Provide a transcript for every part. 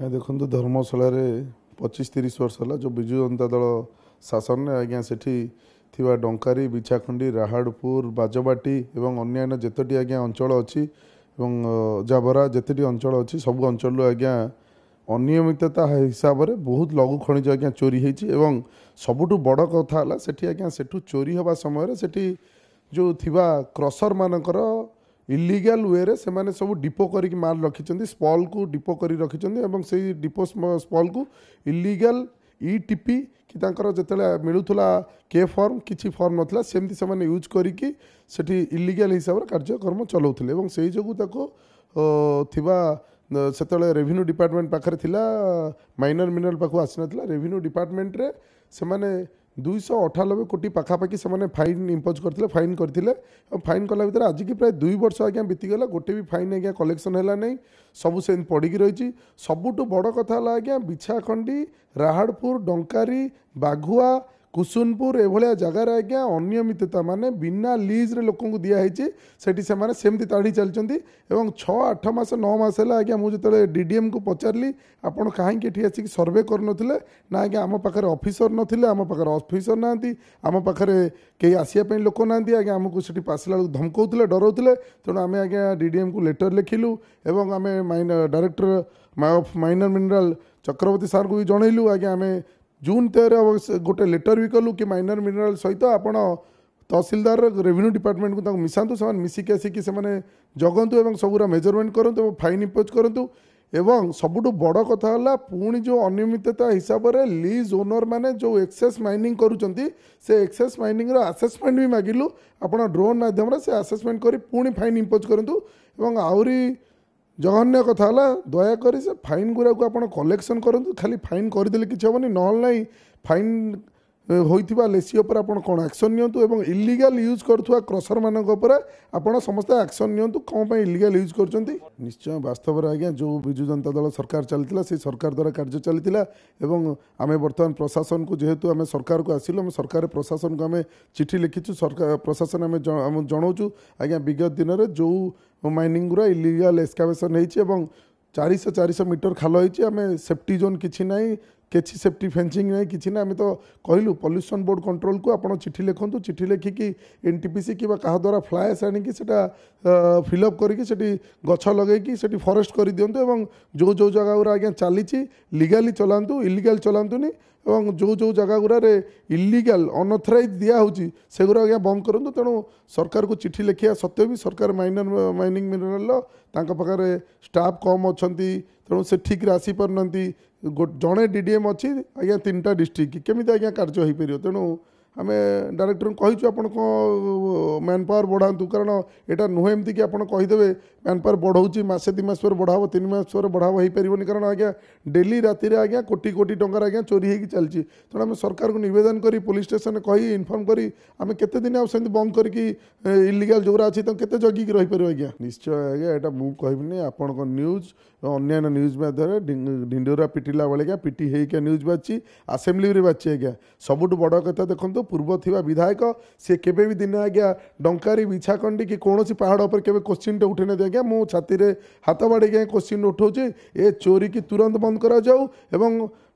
ଆଜ୍ଞା ଦେଖନ୍ତୁ ଧର୍ମଶାଳାରେ ପଚିଶ ତିରିଶ ବର୍ଷ ହେଲା ଯେଉଁ ବିଜୁ ଜନତା ଦଳ ଶାସନରେ ଆଜ୍ଞା ସେଠି ଥିବା ଡଙ୍କାରୀ ବିଛାଖଣ୍ଡି ରାହାଡ଼ପୁର ବାଜବାଟି ଏବଂ ଅନ୍ୟାନ୍ୟ ଯେତୋଟି ଆଜ୍ଞା ଅଞ୍ଚଳ ଅଛି ଏବଂ ଜାବରା ଯେତେଟି ଅଞ୍ଚଳ ଅଛି ସବୁ ଅଞ୍ଚଳରୁ ଆଜ୍ଞା ଅନିୟମିତତା ହିସାବରେ ବହୁତ ଲଘୁ ଖଣିଜ ଆଜ୍ଞା ଚୋରି ହେଇଛି ଏବଂ ସବୁଠୁ ବଡ଼ କଥା ହେଲା ସେଠି ଆଜ୍ଞା ସେଠୁ ଚୋରି ହେବା ସମୟରେ ସେଠି ଯେଉଁ ଥିବା କ୍ରସର ଇଲିଗାଲ ୱେରେ ସେମାନେ ସବୁ ଡିପୋ କରିକି ମାଲ୍ ରଖିଛନ୍ତି ସ୍ପଲ୍କୁ ଡିପୋ କରି ରଖିଛନ୍ତି ଏବଂ ସେଇ ଡିପୋ ସ୍ପଲ୍କୁ ଇଲିଗାଲ ଇ ଟିପି କି ତାଙ୍କର ଯେତେବେଳେ ମିଳୁଥିଲା କେ ଫର୍ମ କିଛି ଫର୍ମ ନଥିଲା ସେମିତି ସେମାନେ ୟୁଜ୍ କରିକି ସେଠି ଇଲିଗାଲ ହିସାବରେ କାର୍ଯ୍ୟକ୍ରମ ଚଲାଉଥିଲେ ଏବଂ ସେଇ ଯୋଗୁଁ ତାକୁ ଥିବା ସେତେବେଳେ ରେଭିନ୍ୟୁ ଡିପାର୍ଟମେଣ୍ଟ ପାଖରେ ଥିଲା ମାଇନର ମିନେରାଲ ପାଖକୁ ଆସିନଥିଲା ରେଭିନ୍ୟୁ ଡିପାର୍ଟମେଣ୍ଟରେ ସେମାନେ ଦୁଇଶହ ଅଠାନବେ କୋଟି ପାଖାପାଖି ସେମାନେ ଫାଇନ୍ ଇମ୍ପୋଜ୍ କରିଥିଲେ ଫାଇନ୍ କରିଥିଲେ ଏବଂ ଫାଇନ୍ କଲା ଭିତରେ ଆଜିକି ପ୍ରାୟ ଦୁଇ ବର୍ଷ ଆଜ୍ଞା ବିତିଗଲା ଗୋଟେ ବି ଫାଇନ୍ ଆଜ୍ଞା କଲେକ୍ସନ୍ ହେଲା ନାହିଁ ସବୁ ସେମିତି ପଡ଼ିକି ରହିଛି ସବୁଠୁ ବଡ଼ କଥା ହେଲା ଆଜ୍ଞା ବିଛାଖଣ୍ଡି ରାହାଡ଼ପୁର ଡଙ୍କାରୀ ବାଘୁଆ କୁସୁନପୁର ଏଭଳିଆ ଜାଗାରେ ଆଜ୍ଞା ଅନିୟମିତତା ମାନେ ବିନା ଲିଜ୍ରେ ଲୋକଙ୍କୁ ଦିଆହେଇଛି ସେଠି ସେମାନେ ସେମିତି ତାଢ଼ି ଚାଲିଛନ୍ତି ଏବଂ ଛଅ ଆଠ ମାସ ନଅ ମାସ ହେଲା ଆଜ୍ଞା ମୁଁ ଯେତେବେଳେ ଡିଡିଏମ୍କୁ ପଚାରିଲି ଆପଣ କାହିଁକି ଏଠି ଆସିକି ସର୍ଭେ କରୁନଥିଲେ ନା ଆଜ୍ଞା ଆମ ପାଖରେ ଅଫିସର ନଥିଲେ ଆମ ପାଖରେ ଅଫିସର ନାହାନ୍ତି ଆମ ପାଖରେ କେହି ଆସିବା ପାଇଁ ଲୋକ ନାହାନ୍ତି ଆଜ୍ଞା ଆମକୁ ସେଠି ଆସିଲା ବେଳକୁ ଧମକଉଥିଲେ ଡରଉଥିଲେ ତେଣୁ ଆମେ ଆଜ୍ଞା ଡିଡିଏମ୍କୁ ଲେଟର୍ ଲେଖିଲୁ ଏବଂ ଆମେ director of minor mineral Chakraborty ସାର୍ଙ୍କୁ ବି ଜଣେଇଲୁ ଆଜ୍ଞା ଆମେ ଜୁନ୍ ତେର ଗୋଟେ ଲେଟର୍ ବି କଲୁ କି ମାଇନର ମିନେରାଲ ସହିତ ଆପଣ ତହସିଲଦାର ରେଭିନ୍ୟୁ ଡିପାର୍ଟମେଣ୍ଟକୁ ତାଙ୍କୁ ମିଶାନ୍ତୁ ସେମାନେ ମିଶିକି ଆସିକି ସେମାନେ ଜଗନ୍ତୁ ଏବଂ ସବୁର ମେଜରମେଣ୍ଟ କରନ୍ତୁ ଏବଂ ଫାଇନ୍ ଇମ୍ପୋଜ୍ କରନ୍ତୁ ଏବଂ ସବୁଠୁ ବଡ଼ କଥା ହେଲା ପୁଣି ଯେଉଁ ଅନିୟମିତତା ହିସାବରେ ଲିଜ୍ ଓନର୍ମାନେ ଯେଉଁ ଏକ୍ସେସ୍ ମାଇନିଂ କରୁଛନ୍ତି ସେ ଏକ୍ସେସ୍ ମାଇନିଂର ଆସେସମେଣ୍ଟ ବି ମାଗିଲୁ ଆପଣ ଡ୍ରୋନ୍ ମାଧ୍ୟମରେ ସେ ଆସେସମେଣ୍ଟ କରି ପୁଣି ଫାଇନ୍ ଇମ୍ପୋଜ୍ କରନ୍ତୁ ଏବଂ ଆହୁରି ଜଘନ୍ୟ କଥା ହେଲା ଦୟାକରି ସେ ଫାଇନ୍ ଗୁଡ଼ାକୁ ଆପଣ କଲେକ୍ସନ୍ କରନ୍ତୁ ଖାଲି ଫାଇନ୍ କରିଦେଲେ କିଛି ହେବନି ନହେଲେ ନାହିଁ ଫାଇନ୍ ହୋଇଥିବା ଲେସି ଉପରେ ଆପଣ କ'ଣ ଆକ୍ସନ୍ ନିଅନ୍ତୁ ଏବଂ ଇଲିଗାଲ୍ ୟୁଜ୍ କରୁଥିବା କ୍ରସର୍ମାନଙ୍କ ଉପରେ ଆପଣ ସମସ୍ତେ ଆକ୍ସନ୍ ନିଅନ୍ତୁ କ'ଣ ପାଇଁ ଇଲିଗାଲ୍ ୟୁଜ୍ କରୁଛନ୍ତି ନିଶ୍ଚୟ ବାସ୍ତବରେ ଆଜ୍ଞା ଯେଉଁ ବିଜୁ ଜନତା ଦଳ ସରକାର ଚାଲିଥିଲା ସେଇ ସରକାର ଦ୍ୱାରା କାର୍ଯ୍ୟ ଚାଲିଥିଲା ଏବଂ ଆମେ ବର୍ତ୍ତମାନ ପ୍ରଶାସନକୁ ଯେହେତୁ ଆମେ ସରକାରକୁ ଆସିଲୁ ଆମେ ସରକାର ପ୍ରଶାସନକୁ ଆମେ ଚିଠି ଲେଖିଛୁ ସରକାର ପ୍ରଶାସନ ଆମେ ଜଣାଉଛୁ ଆଜ୍ଞା ବିଗତ ଦିନରେ ଯେଉଁ ମାଇନିଂ ଗୁଡ଼ା ଇଲିଗାଲ୍ ଏକ୍ସକାଭେସନ୍ ହେଇଛି ଏବଂ ଚାରିଶହ ଚାରିଶହ ମିଟର ଖାଲ ହେଇଛି ଆମେ ସେଫ୍ଟି ଜୋନ୍ କିଛି ନାହିଁ କିଛି ସେଫ୍ଟି ଫେନ୍ସିଂ ନାହିଁ କିଛି ନାହିଁ ଆମେ ତ କହିଲୁ ପଲ୍ୟୁସନ୍ ବୋର୍ଡ଼ କଣ୍ଟ୍ରୋଲକୁ ଆପଣ ଚିଠି ଲେଖନ୍ତୁ ଚିଠି ଲେଖିକି ଏନ୍ ଟି ପି ସି କିମ୍ବା କାହା ଦ୍ୱାରା ଫ୍ଲାଏସ୍ ଆଣିକି ସେଇଟା ଫିଲ୍ଅପ୍ କରିକି ସେଠି ଗଛ ଲଗାଇକି ସେଠି ଫରେଷ୍ଟ କରିଦିଅନ୍ତୁ ଏବଂ ଯେଉଁ ଯେଉଁ ଜାଗା ଗୁଡ଼ା ଆଜ୍ଞା ଚାଲିଛି ଲିଗାଲି ଚଲାନ୍ତୁ ଇଲିଗାଲ୍ ଚଲାନ୍ତୁନି ଏବଂ ଯେଉଁ ଯେଉଁ ଜାଗା ଗୁଡ଼ାରେ ଇଲିଗାଲ ଅନଅଥରାଇଜ ଦିଆହେଉଛି ସେଗୁଡ଼ା ଆଜ୍ଞା ବନ୍ଦ କରନ୍ତୁ ତେଣୁ ସରକାରକୁ ଚିଠି ଲେଖିବା ସତ୍ତ୍ୱେ ବି ସରକାର ମାଇନର ମାଇନିଂ ମିନେରାଲର ତାଙ୍କ ପାଖରେ ଷ୍ଟାଫ୍ କମ୍ ଅଛନ୍ତି ତେଣୁ ସେ ଠିକ୍ରେ ଆସିପାରୁନାହାନ୍ତି ଜଣେ ଡି ଡି ଏମ୍ ଅଛି ଆଜ୍ଞା ତିନିଟା ଡିଷ୍ଟ୍ରିକ୍ଟ କେମିତି ଆଜ୍ଞା କାର୍ଯ୍ୟ ହୋଇପାରିବ ତେଣୁ ଆମେ ଡାଇରେକ୍ଟରଙ୍କୁ କହିଛୁ ଆପଣ କ'ଣ ମ୍ୟାନ୍ ପାୱାର ବଢ଼ାନ୍ତୁ କାରଣ ଏଇଟା ନୁହେଁ ଏମିତିକି ଆପଣ କହିଦେବେ ମ୍ୟାନ୍ ପାୱାର ବଢ଼ାଉଛି ମାସେ ଦୁଇ ମାସ ପରେ ବଢ଼ାବ ତିନି ମାସ ପରେ ବଢ଼ାବ ହେଇପାରିବନି କାରଣ ଆଜ୍ଞା ଡେଲି ରାତିରେ ଆଜ୍ଞା କୋଟି କୋଟି ଟଙ୍କାର ଆଜ୍ଞା ଚୋରି ହେଇକି ଚାଲିଛି ତେଣୁ ଆମେ ସରକାରଙ୍କୁ ନିବେଦନ କରି ପୋଲିସ ଷ୍ଟେସନ କହି ଇନଫର୍ମ କରି ଆମେ କେତେ ଦିନ ଆଉ ସେମିତି ବନ୍ଦ କରିକି ଇଲିଗାଲ୍ ଯେଉଁଗୁଡ଼ା ଅଛି ତାଙ୍କୁ କେତେ ଜଗିକି ରହିପାରିବ ଆଜ୍ଞା ନିଶ୍ଚୟ ଆଜ୍ଞା ଏଇଟା ମୁଁ କହିବିନି ଆପଣଙ୍କ ନ୍ୟୁଜ୍ ଅନ୍ୟାନ୍ୟ ନ୍ୟୁଜ୍ ମାଧ୍ୟମରେ ଢିଣ୍ଡୋରା ପିଟିଲା ବେଳିକା ପିଟି ହେଇକା ନ୍ୟୁଜ୍ ବାଛି ଆସେମ୍ବ୍ଲିରେ ବାଛି ଆଜ୍ଞା ସବୁଠୁ ବଡ଼ କଥା ଦେଖନ୍ତୁ ପୂର୍ବ ଥିବା ବିଧାୟକ ସେ କେବେ ବି ଦିନେ ଆଜ୍ଞା ଡଙ୍କାରୀ ବିଛାକଣ୍ଡି କି କୌଣସି ପାହାଡ଼ ଉପରେ କେବେ କୋଶ୍ଚିନ୍ଟେ ଉଠେଇନାହାନ୍ତି ଆଜ୍ଞା ମୁଁ ଛାତିରେ ହାତ ବାଡ଼େଇକି ଆଜ୍ଞା କୋଶ୍ଚିନ୍ ଉଠାଉଛି ଏ ଚୋରିକି ତୁରନ୍ତ ବନ୍ଦ କରାଯାଉ ଏବଂ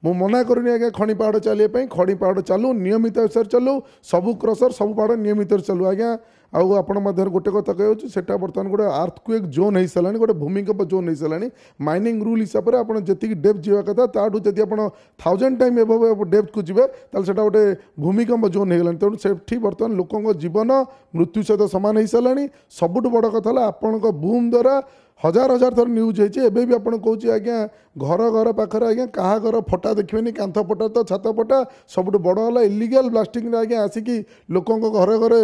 ମୁଁ ମନା କରୁନି ଆଜ୍ଞା ଖଣି ପାହାଡ଼ ଚାଲିବା ପାଇଁ ଖଣି ପାହାଡ଼ ଚାଲୁ ନିୟମିତ ହିସାବରେ ଚାଲୁ ସବୁ କ୍ରସର ସବୁ ପାହାଡ଼ ନିୟମିତରେ ଚାଲୁ ଆଜ୍ଞା ଆଉ ଆପଣ ମଧ୍ୟରେ ଗୋଟେ କଥା କହୁଛି ସେଟା ବର୍ତ୍ତମାନ ଗୋଟେ ଆର୍ଥକ୍ୱେକ୍ ଜୋନ୍ ହେଇସାରିଲାଣି ଗୋଟେ ଭୂମିକମ୍ପ ଜୋନ୍ ହେଇସାରିଲାଣି ମାଇନିଂ ରୁଲ୍ ହିସାବରେ ଆପଣ ଯେତିକି ଡେପ୍ ଯିବା କଥା ତାଠୁ ଯଦି ଆପଣ ଥାଉଜେଣ୍ଡ ଟାଇମ୍ ଏଭବ ଡେପ୍ଥକୁ ଯିବେ ତାହେଲେ ସେଟା ଗୋଟେ ଭୂମିକମ୍ପ ଜୋନ୍ ହେଇଗଲାଣି ତେଣୁ ସେଠି ବର୍ତ୍ତମାନ ଲୋକଙ୍କ ଜୀବନ ମୃତ୍ୟୁ ସହିତ ସମାନ ହେଇସାରିଲାଣି ସବୁଠୁ ବଡ଼ କଥା ହେଲା ଆପଣଙ୍କ ବୁମ୍ ଦ୍ୱାରା ହଜାର ହଜାର ଥର ନ୍ୟୁଜ୍ ହେଇଛି ଏବେ ବି ଆପଣ କହୁଛି ଆଜ୍ଞା ଘର ଘର ପାଖରେ ଆଜ୍ଞା କାହା ଘର ଫଟା ଦେଖିବେନି କାନ୍ଥ ଫଟା ତ ଛାତ ଫଟା ସବୁଠୁ ବଡ଼ ହେଲା ଇଲିଗାଲ୍ ବ୍ଲାଷ୍ଟିଂରେ ଆଜ୍ଞା ଆସିକି ଲୋକଙ୍କ ଘରେ ଘରେ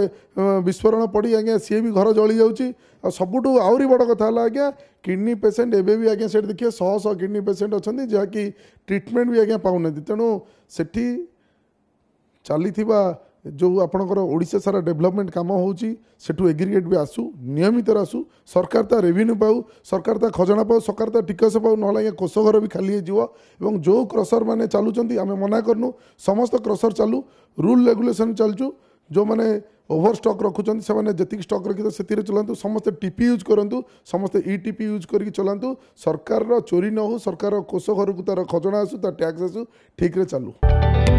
ବିସ୍ଫୋରଣ ପଡ଼ି ଆଜ୍ଞା ସିଏ ବି ଘର ଜଳିଯାଉଛି ଆଉ ସବୁଠୁ ଆହୁରି ବଡ଼ କଥା ହେଲା ଆଜ୍ଞା କିଡ଼ନୀ ପେସେଣ୍ଟ ଏବେ ବି ଆଜ୍ଞା ସେଇଠି ଦେଖିବେ ଶହ ଶହ କିଡ଼ନୀ ପେସେଣ୍ଟ ଅଛନ୍ତି ଯାହାକି ଟ୍ରିଟମେଣ୍ଟ ବି ଆଜ୍ଞା ପାଉନାହାନ୍ତି ତେଣୁ ସେଠି ଚାଲିଥିବା ଯେଉଁ ଆପଣଙ୍କର ଓଡ଼ିଶା ସାରା ଡେଭଲପମେଣ୍ଟ କାମ ହେଉଛି ସେଠୁ ଏଗ୍ରିଗେଟ୍ ବି ଆସୁ ନିୟମିତରେ ଆସୁ ସରକାର ତା ରେଭିନ୍ୟୁ ପାଉ ସରକାର ତା ଖଜଣା ପାଉ ସରକାର ତା ଟିକସ ପାଉ ନହେଲେ ଆଜ୍ଞା କୋଷ ଘର ବି ଖାଲି ହେଇଯିବ ଏବଂ ଯେଉଁ କ୍ରସର ମାନେ ଚାଲୁଛନ୍ତି ଆମେ ମନା କରୁନୁ ସମସ୍ତ କ୍ରସର ଚାଲୁ ରୁଲ୍ ରେଗୁଲେସନ୍ ଚାଲୁଛୁ ଯେଉଁମାନେ ଓଭର ଷ୍ଟକ୍ ରଖୁଛନ୍ତି ସେମାନେ ଯେତିକି ଷ୍ଟକ୍ ରଖିଛନ୍ତି ସେଥିରେ ଚଲାନ୍ତୁ ସମସ୍ତେ ଟିପି ୟୁଜ୍ କରନ୍ତୁ ସମସ୍ତେ ଇ ଟିପି ୟୁଜ୍ କରିକି ଚଲାନ୍ତୁ ସରକାରର ଚୋରି ନ ହେଉ ସରକାର କୋଷ ଘରକୁ ତା'ର ଖଜଣା ଆସୁ ତା ଟ୍ୟାକ୍ସ ଆସୁ ଠିକ୍ରେ ଚାଲୁ